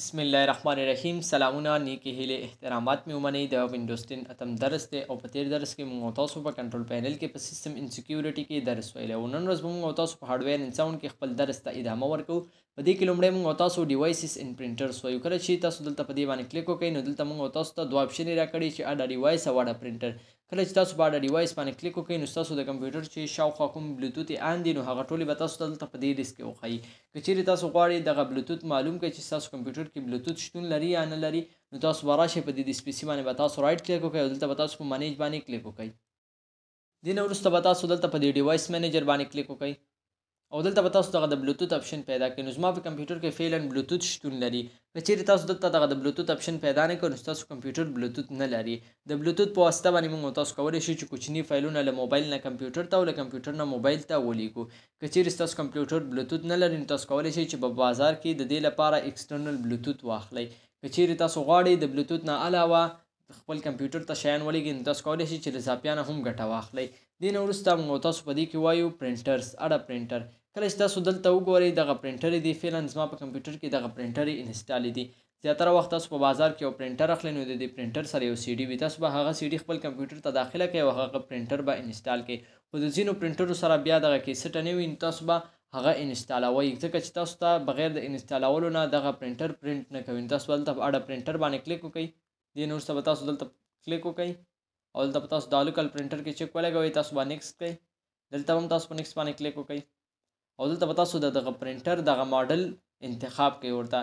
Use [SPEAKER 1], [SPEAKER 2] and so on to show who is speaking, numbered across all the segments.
[SPEAKER 1] بسم الله الرحمن الرحیم سلامونه نیکی هیله احترامات مې ومنئ د ونډوز 10 اتم درس دی او په تیر درس کې موږ تاسو په کنټرول پینل کې په سیستم انسیکیورټی کې درس ویل او نن ورځ موږ تاسو په هارډویر انساون کې خپل درس ته ادامه ورکو په دې کې لومړی موږ تاسو ډیوایسز ان پرنټرز وایو کله چې تاسو دلته په دې باندې کلیک وکړئ نو دلته موږ تاسو ته دوه اپشنې راکړي چې اډا ډیوایس او اډا پرنټر کله چې تاسو په اړه ډیوایس باندې کلیک وکړئ نو ستاسو د کمپیوټر چې شاوخوا کوم بلوتوت ان دي نو هغه ټولې به تاسو دلته په دې ډیسک کې وښایي که چیرې تاسو غواړئ دغه بلوتوت معلوم کړئ چې ستاسو کمپیوټر کې بلوتوت شتون لري یا نه لري نو تاسو به راشئ په دې ډسپیسي باندې به تاسو رایټ کلیک وکړئ او دلته به تاسو په منیج باندې کلیک وکړئ دې نه وروسته به تاسو دلته په دې ډیوایس منیجر باندې کلیک وکړئ او دلته به تاسو دغه د بلوتوت اپشن پیدا کړئ نو زما په کمپیوټر کې فعلا بلوتوت شتون لري که چیرې تاسو دلته دغه د بلوتوت اپشن پیدا نه کړئ نو ستاسو کمپیوټر بلوتوت نه لري د بلوتوت په واسطه باندې موږ تاسو کولی شو چې کوچني فایلونه له موبایل نه کمپیوټر ته او له کمپیوټر نه موبایل ته ولیږو که چیرې ستاسو کمپیوټر بلوتوت نه لري نو تاسو کولی شئ چې په بازار کې د دې لپاره اکسټرنل بلوتوت واخلئ که چیرې تاسو غواړئ د بلوتوت نه علاوه خپل کمپیوټر ته شیان ولګئ نو تاسو کولی شئ چې له اضافیانه هم ګټه واخلئ دې نه وروسته موږ تاسو په دې کې وایو پرنټرس اړه پرنټر کله چې تاسو دلته وګورئ دغه پرنټر دی فعلا زما په کمپیوټر کې دغه پرنټر انسټال دی زیاتره وخت تاسو په بازار کې یو پرنټر اخلئ نو د دې پرنټر سره یو سی ډي وي تاسو به هغه سی ډي خپل کمپیوټر ته داخله کړئ او هغه پرنټر به انسټال کړئ خو د ځینو پرنټرو سره بیا دغه کیسټ نه وي نو تاسو به هغه انسټالوي ځکه چې تاسو ته بغیر د انسټالولو نه دغه پرنټر پرنټ نه کوي تاسو دلته په اړه پرنټر باندې کلیک وکړئ دین ورسته به تاسو دلته کلیک وکړئ او دلته به تاسو د الوکل پرنټر کې چک ولګوئ تاسو به نیکسټ کوئ دلته هم تاسو په نیکسټ باندې کلیک وکړئ او دلته به تاسو دغه پرنټر دغه ماډل انتخاب کوئ ورته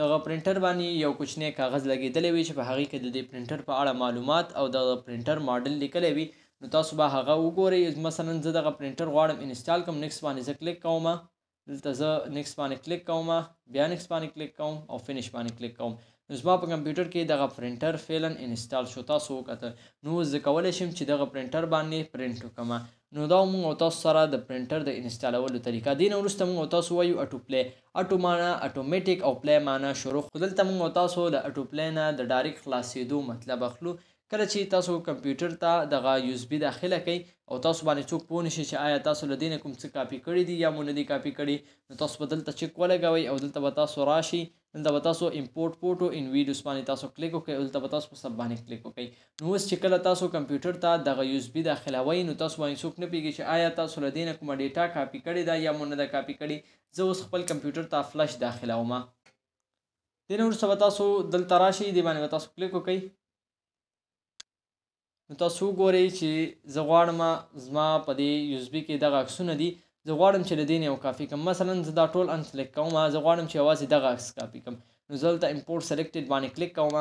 [SPEAKER 1] دغه پرنټر باندې یو کوچنی کاغذ لګېدلی وي چې په هغې کې د دې پرنټر په اړه معلومات او دغه پرنټر ماډل لیکلی وي نو تاسو به هغه وګورئ مثلا زه دغه پرنټر غواړم انسټال کوم نیکسټ باندې زه کلیک کوم دلته زه نیکسټ باندې کلیک کوم بیا نیکسټ باندې کلیک کوم او فینش باندې کلیک کوم زما په کمپیوټر کې دغه پرنټر فعلا انسټال شو تاسو وکړه نو زه کولی شم چې دغه پرنټر باندې پرنټ وکړم نو دا موږ او تاسو سره د پرنټر د انسټالولو طریقه دین وروسته موږ او تاسو وایو اټو پلی اټو معنا اټومیټیک او پلی معنا شروع خو دلته موږ او تاسو د اټو پلی نه د ډایرکټ خلاصېدو مطلب اخلو کله چې تاسو کمپیوټر ته دغه یو بي داخله کړئ او تاسو باندې څوک پوه نشي چې آیا تاسو له دې نه کوم څه کاپي کړي دي یا مو نه دي کاپي کړي نو تاسو به دلته چک ولګوئ او دلته به تاسو راشئ دلته به تاسو امپورټ فوټو ان ویډیوز باندې تاسو کلیک وکړئ دلته به تاسو په سب باندې کلیک وکړئ نو اوس چې کله تاسو کمپیوټر ته دغه یو اس بي داخلوئ نو تاسو باندې څوک نه پیږي چې آیا تاسو له دې نه کومه ډیټا کاپي کړې ده یا مو نه ده کاپي کړې زه اوس خپل کمپیوټر ته فلش داخلوم دې نه وروسته به تاسو دلته راشئ دې باندې به تاسو کلیک وکړئ نو تاسو ګورئ چې زه غواړم زما په دې یوزبي کې دغه عکسونه دي زه غواړم چې له دې نه یو کاپي کړم مثلا زه دا ټول انسلیکټ کوم زه غواړم چې یوازې دغه عکس کاپي کړم نو زه دلته امپورټ سلیکټډ باندې کلیک کوم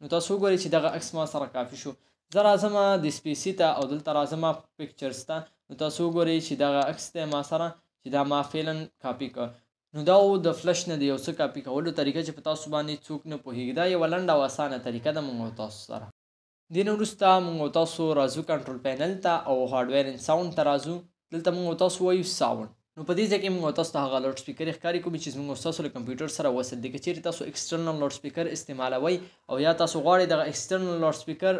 [SPEAKER 1] نو تاسو وګورئ چې دغه عکس ما سره کافي شو زه راځم د سپیسي ته او دلته راځم پکچرز ته نو تاسو وګورئ چې دغه عکس دی ما سره چې دا ما فعلا کاپي کړ نو دا و د فلش نه د یو څه کاپي کولو طریقه چې په تاسو باندې څوک نه پوهیږي دا یوه لنډه او اسانه طریقه ده موږ تاسو سره دې نه وروسته موږ تاسو راځو کنټرول پینل ته او هارډویر ان ساوند ته راځو دلته موږ تاسو وایو ساوند نو په دې ځکه موږ تاسو ته هغه لوډ سپیکر ښکاری کوم چې موږ تاسو له کمپیوټر سره وصل دي چې تاسو ایکسټرنل لوډ سپیکر استعمالوي او یا تاسو غواړئ د ایکسټرنل لوډ سپیکر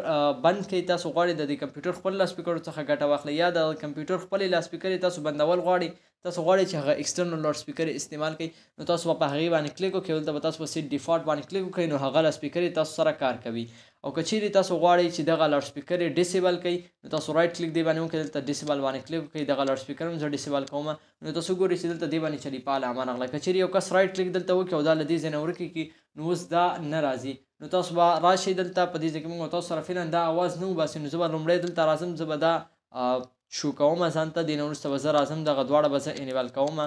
[SPEAKER 1] بند کړئ تاسو غواړئ د کمپیوټر خپل لاسپیکر څخه ګټه واخلئ یا د کمپیوټر خپل لاسپیکر تاسو بندول غواړئ تاسو غواړئ چې هغه ایکسټرنل لاوډ سپیکر استعمال کړئ نو تاسو په هغه باندې کلیک وکړئ ولته به تاسو په سیټ ډیفالت باندې کلیک وکړئ نو هغه لاوډ سپیکر تاسو سره کار کوي او کچېری تاسو غواړئ چې دغه لاوډ سپیکر ډیسیبل کړئ نو تاسو رائټ کلیک دی باندې وکړئ دلته ډیسیبل باندې کلیک وکړئ دغه لاوډ سپیکر هم زه ډیسیبل کوم نو تاسو ګورئ چې دلته دی باندې چلی پاله امان غلا کچېری یو کس رائټ کلیک دلته وکړي او دا لدی زنه ورکی کی نو اوس دا نه راځي نو تاسو به راشئ دلته په دې ځکه موږ تاسو سره فعلا دا आवाज نه وباسي نو زه به لومړی دلته راځم زه به دا شو کومه ځان ته دې نه وروسته به زه راځم دغه دواړه به زه انیبل کومه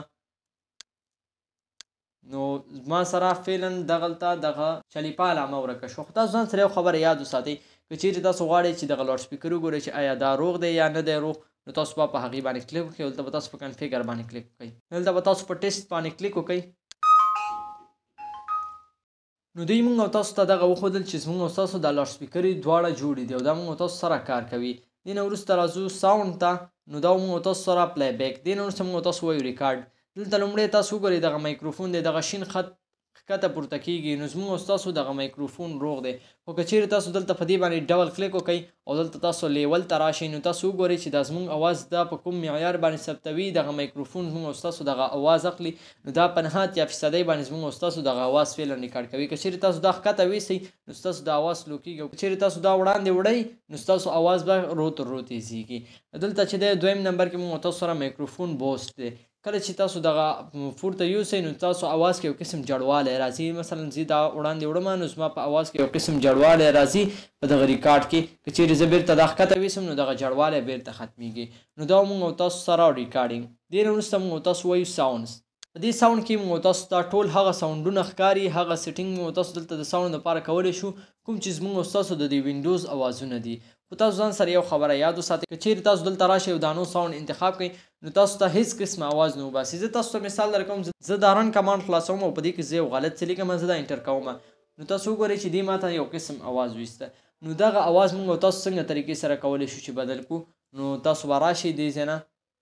[SPEAKER 1] نو ما سره فعلا دغلته دغه چلیپا علامه ورکه شو خو تاسو ځان سره یو خبره یاد وساتئ که چیرې تاسو غواړئ چې دغه لاډ سپیکر وګورئ چې آیا دا روغ دی یا نه دی روغ نو تاسو به په هغې باندې کلیک وکړئ هلته به تاسو په کنفیګر باندې کلیک وکړئ هلته به تاسو په ټیسټ باندې کلیک وکړئ نو دوی موږ او تاسو ته دغه وښودل چې زموږ او ستاسو د لاډسپیکرې دواړه جوړې دي او دا موږ او تاسو سره کار کوي دین وروسته راځو ساوند ته نو دا موږ تاسو سره پلی بیک دین وروسته موږ تاسو وایو ریکارډ دلته لومړی تاسو ګورئ دغه مایکروفون دی دغه شین خط کته پورته کیږي نو زموږ استاسو دغه مایکروفون روغ دی خو که چیرې تاسو دلته په دې باندې ډبل کلیک وکړئ او دلته تاسو لیول ته راشئ نو تاسو وګورئ چې دا زموږ اواز دا په کوم معیار باندې ثبتوي دغه مایکروفون زموږ استاسو دغه اواز اخلي نو دا په نهات یا فیصدۍ باندې زموږ استاسو دغه اواز فعلا ریکارډ کوي که چیرې تاسو دا ښکته ویسئ نو ستاسو دا اواز سلو کیږي که چیرې تاسو دا وړاندې وړئ نو ستاسو اواز به رو تر رو تیزیږي دلته چې دی دویم نمبر کې مو تاسو سره مایکروفون بوست دی کله چې تاسو دغه پورته یوسئ نو تاسو اواز کې یو قسم جړوالی راځي مثلا زه دا وړاندې وړمه نو زما په اواز کې یو قسم جړوالی راځي په دغه ریکارډ کې که چیرې زه بېرته دا ښکته ویسم نو دغه جړوالی بېرته ختمیږي نو دا موږ او تاسو سره ریکارډینګ دې نه وروسته موږ او تاسو وایو ساونډس په دې ساوند کې مو تاسو ته ټول هغه ساوندونه ښکاري هغه سیټینګ مو تاسو دلته د ساوند لپاره کولی شو کوم چې زموږ ستاسو د دې وینډوز اوازونه دي خو تاسو ځان سره یو خبره یاد وساتئ که چیرې تاسو دلته راشئ او دا نو ساوند انتخاب کړئ نو تاسو ته هیڅ قسم اواز نه وباسي زه تاسو ته مثال درکوم زه دا رن کمانډ خلاصوم او په دې کې زه یو غلط څه لیکم زه دا انټر کوم نو تاسو وګورئ چې دې ماته یو قسم اواز ویسته نو دغه اواز موږ تاسو څنګه طریقې سره کولی شو چې بدل کړو نو تاسو به راشئ دې ځای نه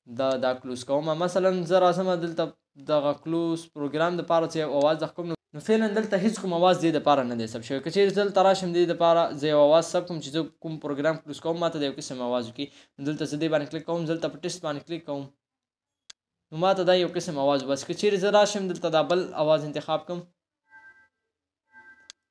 [SPEAKER 1] دا دا کلوز کوم مثلا زه راځم دلته دغه کلوز پروګرام د پاره چې اواز د کوم نو فعلا دلته هیڅ کوم اواز دې د پاره نه دی سب شوی که چیرې دلته راشم دې د پاره زه یو اواز سب کوم چې زه کوم پروګرام کلوز کوم ماته د یو قسم اواز وکړي دلته زه دې باندې کلیک کوم دلته په ټیسټ باندې کلیک کوم نو ماته دا یو قسم اواز بس که چیرې زه راشم دلته دا بل اواز انتخاب کوم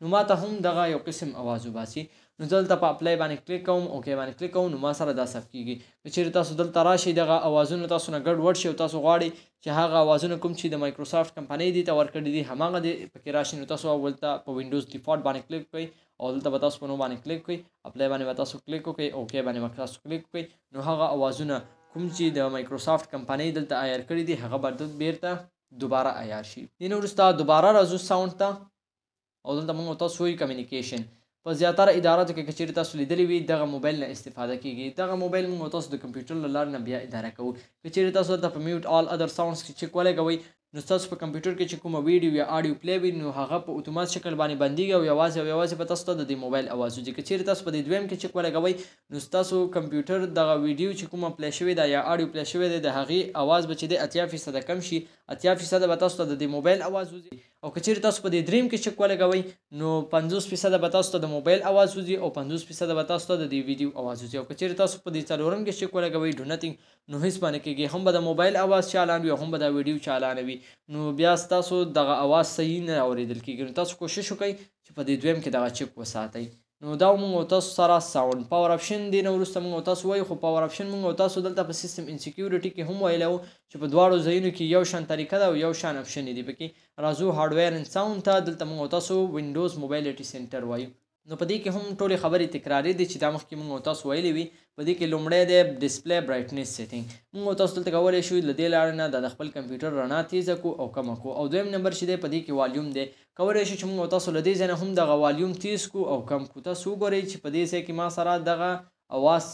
[SPEAKER 1] نو ماته هم دغه یو قسم اواز وباسي نو دلته په اپلای باندې کلیک کوم اوکی باندې کلیک کوم نو ما سره دا صف کیږي نو چیرې تاسو دلته راشي دغه اوازونه تاسو نه ګډ وډ شي او تاسو غواړئ چې هغه اوازونه کوم چې د مایکروسافټ کمپنۍ دی ته ورکړي دي هماغه دی پکې راشي نو تاسو اولته په وینډوز ډیفالټ باندې کلیک کوئ او دلته به تاسو په نو باندې کلیک کوئ اپلای باندې به تاسو کلیک وکړئ اوکی باندې به تاسو کلیک کوئ نو هغه اوازونه کوم چې د مایکروسافټ کمپنۍ دلته عیار کړي دي هغه به بیرته دوباره عیار شي دین وروسته دوباره راځو ساوند ته او دلته موږ تاسو وی کمیونیکیشن په زیاتره اداراتو کې کچېرې تاسو لیدلی وي دغه موبایل نه استفاده کیږي دغه موبایل موږ تاسو د کمپیوټر له لارې نه بیا اداره کوو کچېرې تاسو دلته په میوټ آل ادر ساونډس کې چک ولګوئ نو ستاسو په کمپیوټر کې چې کومه ویډیو یا آډیو پلی وي نو هغه په اتومات شکل باندې بندېږي او یوازې او یوازې به تاسو ته د دې موبایل اواز وځي که چیرې تاسو په دې دویم کې چک ولګوئ نو ستاسو کمپیوټر دغه ویډیو چې کومه پلی شوې ده یا آډیو پلی شوې ده د هغې اواز به چې دی اتیا فیصده کم شي اتیا فیصده به تاسو ته د دې موبایل اواز وځي او که چیرې تاسو په دې دریم کې شک ولګوئ نو 50 فیصد به تاسو ته د موبایل اواز وځي او 50 فیصد به تاسو ته د دې ویډیو اواز وځي او که چیرې تاسو په دې څلورم کې شک ولګوئ ډو نتینګ نو هیڅ باندې کېږي هم به د موبایل اواز چالان وي او هم به دا ویډیو چالان وي نو بیا تاسو دغه اواز صحیح نه اوریدل کېږي نو تاسو کوشش وکئ چې په دې دویم کې دغه چک وساتئ نو دا موږ تاسو سره ساوند پاور اپشن دی نو ورسته موږ تاسو وای خو پاور اپشن موږ تاسو دلته په سیستم انسیکیورټی کې هم ویلو چې په دواړو ځایونو کې یو شان طریقه ده او یو شان اپشن دی پکې رازو هارډویر ان ساوند ته دلته موږ تاسو وینډوز موبایلټی سنټر وایو نو په دې کې هم ټولې خبرې تکراری دي چې دا مخکې موږ تاسو ویلې وي په دې کې لومړی دی ډسپلی برایټنس سیټینګ موږ تاسو دلته کولی شو له دې لارې نه دا د خپل کمپیوټر رڼا تیزه کو او کمه کو او دویم نمبر چې دی په دې کې والیوم دی کولی شو چې موږ تاسو له دې ځای نه هم دغه والیوم تیز کو او کم کو تاسو وګورئ چې په دې ځای کې ما سره دغه اواز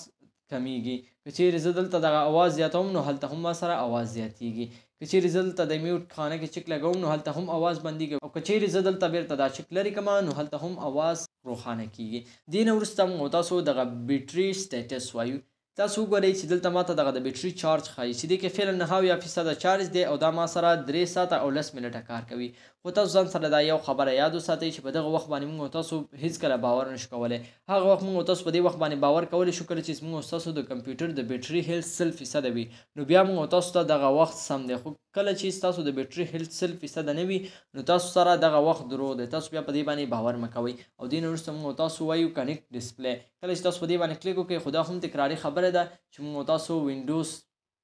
[SPEAKER 1] کمیږي که چیرې زه دلته دغه اواز زیاتوم نو هلته هم ما سره اواز زیاتیږي که چیرې زه دلته د میوټ خانه کې چک لګوم نو هلته هم اواز بندیږي او که چیرې زه دلته بیرته دا چک لرې کړم نو هلته هم اواز روښانه کیږي دې نه وروسته موږ تاسو دغه بیټري سټیټس وایو تاسو وګورئ چې دلته ماته دغه د بیټرۍ چارج ښایي چې دې کې فعلا نهه اویا فیصده چارج دی او دا ما سره درې ساعته او لس منټه کار کوي خو تاسو ځان سره دا یو خبره یاد وساتئ چې په دغه وخت باندې موږ تاسو هیڅکله باور نشو کولی هغه وخت موږ تاسو په دې وخت باندې باور کولی شو کله چې موږ تاسو د کمپیوټر د بیټرۍ هیلث سل فیصده وي نو بیا موږ تاسو ته دغه وخت سم دی خو کله چې تاسو د بیټری هیلث سل فیصد نه وي نو تاسو سره دغه وخت درو دی تاسو بیا په دې باندې باور مکوئ او دین وروسته موږ تاسو وایو کنیکټ ډسپلی کله چې تاسو په دې باندې کلیک وکړئ خدا هم تکراری خبره ده چې موږ تاسو وینډوز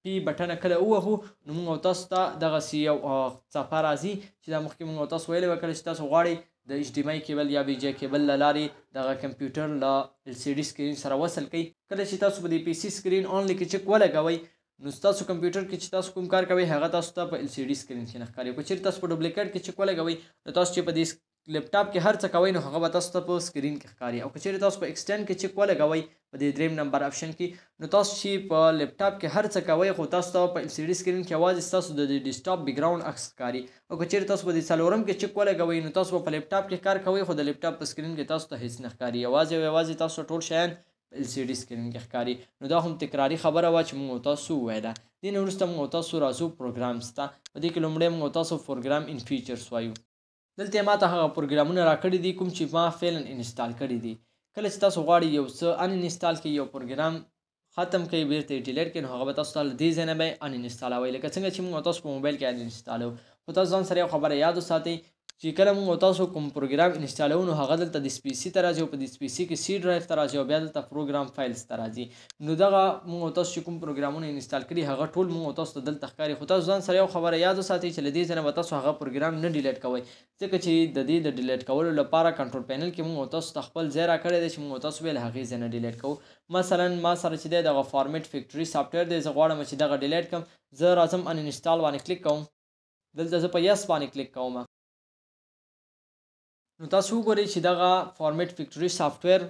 [SPEAKER 1] پی بټن کله ووهو نو موږ تاسو ته دغه سی یو څپه راځي چې دا مخکې موږ تاسو ویلي و کله چې تاسو غواړئ د ایچ ډی ایم آی کیبل یا وی جی کیبل له لارې دغه کمپیوټر له ال سی ډي سکرین سره وصل کړئ کله چې تاسو په دې پی سي سکرین اونلی کې چک ولګوئ نو تاسو کمپیوټر کې چې تاسو کوم کار کوي هغه تاسو ته په ال سی ډي سکرین کې نه ښکاري که چیرې تاسو په ډوپلیکیټ کې چک ولګوئ نو تاسو چې په دې لپټاپ کې هر څه کوئ نو هغه به تاسو ته په سکرین کې ښکاري او که چیرې تاسو په ایکسټند کې چک ولګوئ په دې دریم نمبر آپشن کې نو تاسو چې په لپټاپ کې هر څه کوئ خو تاسو ته په ال سی ډي سکرین کې اواز تاسو د ډیسکټاپ بیکګراوند عکس ښکاري او که چیرې تاسو په دې څلورم کې چک ولګوئ نو تاسو په لپټاپ کې کار کوئ خو د لپټاپ په سکرین کې تاسو ته هیڅ نه ښکاري اواز او اواز تاسو ټول شیان ال سی ډي سکرین کې ښکاری نو دا هم تکراری خبره وا چې موږ تاسو وایله دین وروسته موږ تاسو راځو پروګرامز ته په دې کې لومړی موږ تاسو پروګرام ان فیچرز وایو دلته ما ته هغه پروګرامونه راکړي دي کوم چې ما فعلا انسټال کړي دي کله چې تاسو غواړئ یو څه ان انسټال کړئ یو پروګرام ختم کوي بیرته ډیلیټ کړئ نو هغه به تاسو ته له دې ځای نه به ان انسټالوئ لکه څنګه چې موږ تاسو په موبایل کې ان انسټالو خو تاسو ځان سره یو خبره یاد وساتئ چې کله موږ تاسو کوم پروګرام انسټالو نو هغه دلته د سپیسی ته راځي او په د سپیسی کې سی ډرایو ته راځي او بیا دلته پروګرام فایلز ته راځي نو دغه موږ تاسو کوم پروګرامونه انسټال کړي هغه ټول موږ تاسو دلته ښکاری خو تاسو ځان سره یو خبره یاد وساتئ چې لدی ځنه تاسو هغه پروګرام نه ډیلیټ کوئ ځکه چې د دې د ډیلیټ کولو لپاره کنټرول پینل کې موږ تاسو خپل ځای را کړی دی چې موږ تاسو ویل هغه ځنه ډیلیټ کوو مثلا ما سره چې دی دغه فارمیټ فیکټری سافټویر دی زه غواړم چې دغه ډیلیټ کړم زه راځم ان انسټال باندې کلیک کوم دلته زه په یس باندې کلیک کوم نو تاسو وګورئ چې دغه فارمټ فیکټوري سافټویر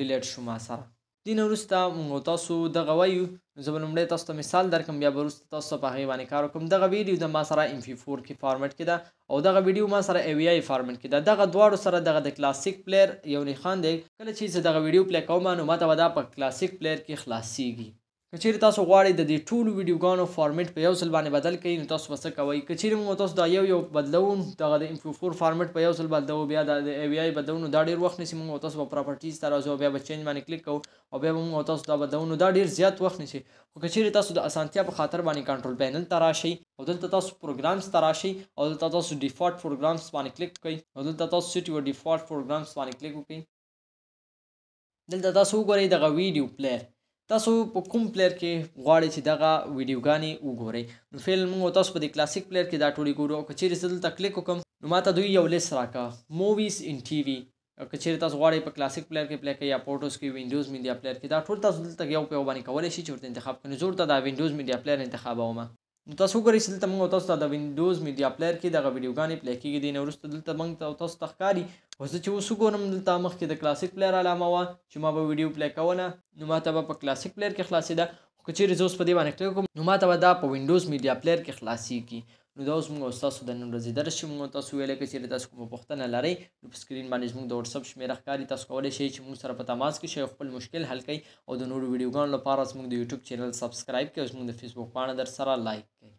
[SPEAKER 1] ډیلیټ شو ما سره دین وروسته موږ تاسو دغه وایو زه به لومړی تاسو ته مثال درکم بیا به وروسته تاسو ته په هغې باندې کار وکړم دغه ویډیو د ما سره ایم پي فور کې فارمټ کې ده او دغه ویډیو ما سره ای وی آی فارمټ کې ده دغه دواړو سره دغه د کلاسیک پلیر یو نښان دی کله چې زه دغه ویډیو پلی کوم نو ماته به دا په کلاسیک پلیر کې خلاصیږي کچیر تاسو غواړئ د دې ټولو ویډیوګانو فارمیټ په یو ځل باندې بدل کړئ نو تاسو څه کوئ کچیر موږ تاسو دا یو یو بدلون دغه د امپرو 4 فارمیټ په یو ځل بدلو بیا د ای وی آی بدلون دا ډیر وخت نیسي موږ تاسو په پراپرټیز تر راځو بیا به چینج باندې کلیک کوو او بیا موږ تاسو دا بدلون دا ډیر زیات وخت نیسي خو کچیر تاسو د اسانتیا په خاطر باندې کنټرول پینل ته راشئ او دلته تاسو پروګرامز ته راشئ او دلته تاسو ډیفالت پروګرامز باندې کلیک کړئ او دلته تاسو سیټ یو ډیفالت پروګرامز باندې کلیک وکړئ دلته تاسو وګورئ دغه ویډیو پلیر تاسو په کوم پلیر کې غواړئ چې دغه ویډیوګانې وګورئ نو فعل موږ تاسو په دې کلاسیک پلیر کې دا ټولې ګورو که چیرې زه دلته کلیک وکړم نو ماته دوی یو لیست راکړه موویز ان ټي وي که چیرې تاسو غواړئ په کلاسیک پلیر کې پلی کوئ یا پورټوس کې وینډوز میډیا پلیر کې دا ټول تاسو دلته یو په یو باندې کولی شئ چې ورته انتخاب کړئ نو زه ورته دا وینډوز میډیا پلیر انتخابوم نو تاسو وګورئ چې دلته موږ تاسو ته د وینډوز میډیا پلیئر کې دغه ویډیوګانې پلی کېږي دې نه وروسته دلته موږ تاسو ته ښکاري خو زه چې اوس وګورم دلته مخکې د کلاسیک پلیئر علامه وه چې ما به ویډیو پلی کوله نو ما ته به په کلاسیک پلیئر کې خلاصېده که چیرې زه اوس په دې باندې کلیک کوم نو ما ته به دا په وینډوز میډیا پلیئر کې خلاصېږي نو دا اوس موږ تاسو د نن ورځې درس چې موږ تاسو ویلې کې چیرې تاسو کومه پوښتنه لرئ نو په سکرین باندې زموږ د واتساپ شمیره ښکاري تاسو کولی شئ چې موږ سره په تماس کې شئ خپل مشکل حل کړئ او د نورو ویډیوګانو لپاره زموږ د یوټیوب چینل سبسکرایب کړئ او زموږ د فیسبوک پاڼه در سره لایک کړئ